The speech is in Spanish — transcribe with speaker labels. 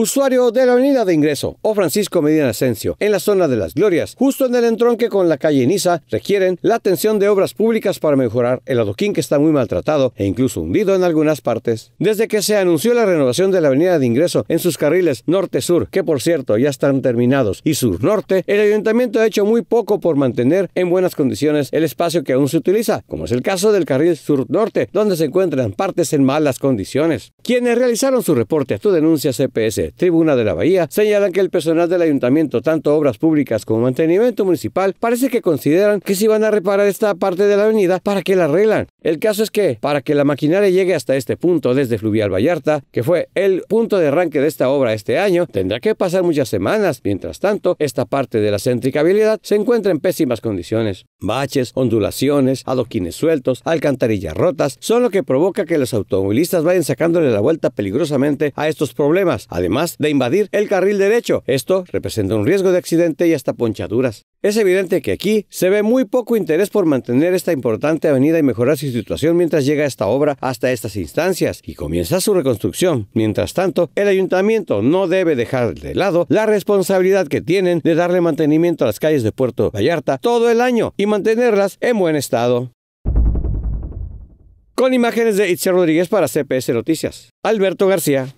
Speaker 1: usuario de la avenida de ingreso o Francisco Medina Asensio, en la zona de las Glorias, justo en el entronque con la calle Niza, requieren la atención de obras públicas para mejorar el adoquín que está muy maltratado e incluso hundido en algunas partes. Desde que se anunció la renovación de la avenida de ingreso en sus carriles norte-sur, que por cierto ya están terminados, y sur-norte, el ayuntamiento ha hecho muy poco por mantener en buenas condiciones el espacio que aún se utiliza, como es el caso del carril sur-norte, donde se encuentran partes en malas condiciones. Quienes realizaron su reporte a tu denuncia CPS Tribuna de la Bahía señalan que el personal del ayuntamiento, tanto obras públicas como mantenimiento municipal, parece que consideran que si van a reparar esta parte de la avenida, ¿para que la arreglan? El caso es que, para que la maquinaria llegue hasta este punto desde Fluvial Vallarta, que fue el punto de arranque de esta obra este año, tendrá que pasar muchas semanas. Mientras tanto, esta parte de la céntrica habilidad se encuentra en pésimas condiciones. Baches, ondulaciones, adoquines sueltos, alcantarillas rotas, son lo que provoca que los automovilistas vayan sacándole la vuelta peligrosamente a estos problemas, además de invadir el carril derecho. Esto representa un riesgo de accidente y hasta ponchaduras. Es evidente que aquí se ve muy poco interés por mantener esta importante avenida y mejorar su situación mientras llega esta obra hasta estas instancias y comienza su reconstrucción. Mientras tanto, el ayuntamiento no debe dejar de lado la responsabilidad que tienen de darle mantenimiento a las calles de Puerto Vallarta todo el año y mantenerlas en buen estado. Con imágenes de Itzel Rodríguez para CPS Noticias. Alberto García.